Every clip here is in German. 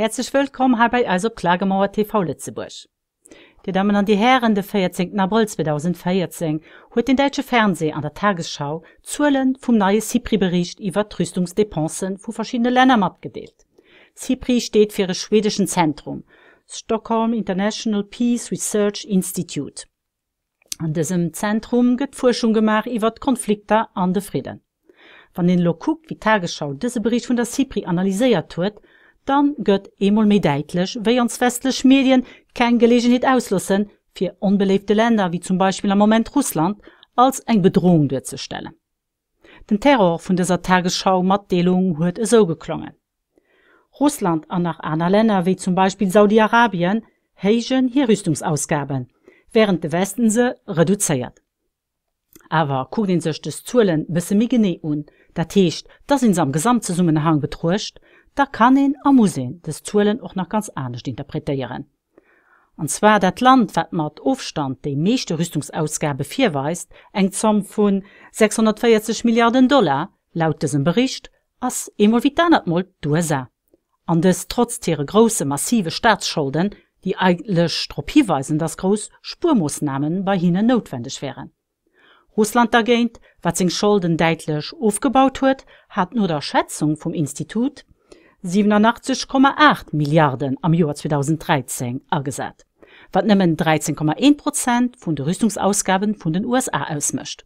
Herzlich willkommen hier bei also Klagemauer TV Lützeburg. Die Damen und die Herren, der 14. April 2014 hat den deutschen Fernsehen an der Tagesschau Zahlen vom neuen sipri bericht über Rüstungsdepensen von verschiedenen Ländern abgedeelt. SIPRI steht für das schwedische Zentrum, Stockholm International Peace Research Institute. An diesem Zentrum wird Forschung gemacht über Konflikte an den Frieden. Wenn ihr guckt, wie Tagesschau diesen Bericht von der SIPRI analysiert hat, dann gaat eenmaal mee duidelijk wij ons westelijke Medien geen gelegenheid auslassen, für unbelebte Länder wie zum Beispiel am Moment Russland als eng Bedrohung darzustellen. Den Terror von dieser Tagesschau-Mattdelung es so geklungen. Russland an nach anderen Länder wie zum Beispiel Saudi-Arabien hegen hier Rüstungsausgaben, während der Westen sie reduziert. awer kodin sech des Zuelen bisse mi geneun, dat teescht, dats ins am Gesamtsummenhang betruecht, da kann en am Museen des Zuelen och nach ganz anecht interpretéieren. Anzwer dat Land wat mat Ofstand déi meeschte Rüstungsausgabe firweist, eng zomm vun 640 Milliarden Dollar lautesem Bericht ass emmer wie dann moll due se. Anës trotz tiere grosse massive Staatsschulden, die eigenlech Stropieweisen das Gros Spurmosnamen bei hinnen notwendigwendig wären. Russland dagegen, was seg Schulden deutlich aufgebaut hat, hat nur der Schätzung vom Institut 87,8 Milliarden am Jahr 2013 agesat, wat nëmmen 13,1 Prozent von den Rüstungsausgaben von den USA ausmischt.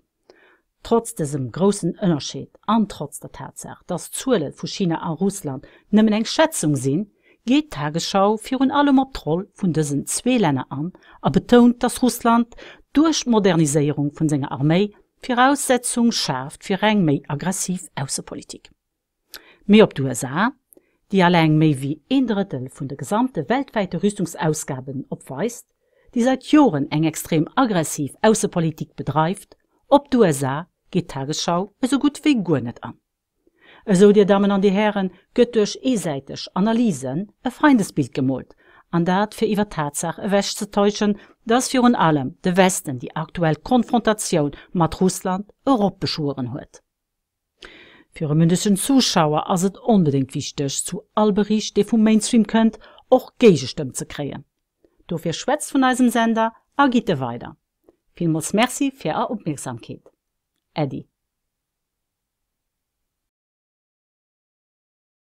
Trotz diesem großen Unterschied und trotz der Tatsache, dass Zule von China an Russland nëmmen eine Schätzung sind, geht Tagesschau vir een allemotrol von diesen zwei Ländern an a betont, dass Russland durch Modernisierung von seiner Armee Voraussetzungen schafft für eine mehr aggressive Außenpolitik. Mehr ob du es d'USA, die allein mehr wie ein Drittel von der gesamten weltweiten Rüstungsausgaben opweist, die seit Jahren eine extrem aggressive Außenpolitik betreibt, ob du es d'USA geht Tagesschau eso gut wie gar nicht an. eso dir damen an die herren göttech eseitech analysen e feindesbild gemult an dat fir iwwer tatach ewäch ze täuschen dat fir un allem de westen die aktuell konfrontatiioun mat russland europa beschuren huet fir e mündeschen zuschauer as et unbedingt wichtech zu alberich de vum mainstream kënnt och geigeëm ze kreen do fir schwätz vun eisem sender agite weider vielmals merci fir a opmerksamkeet eddie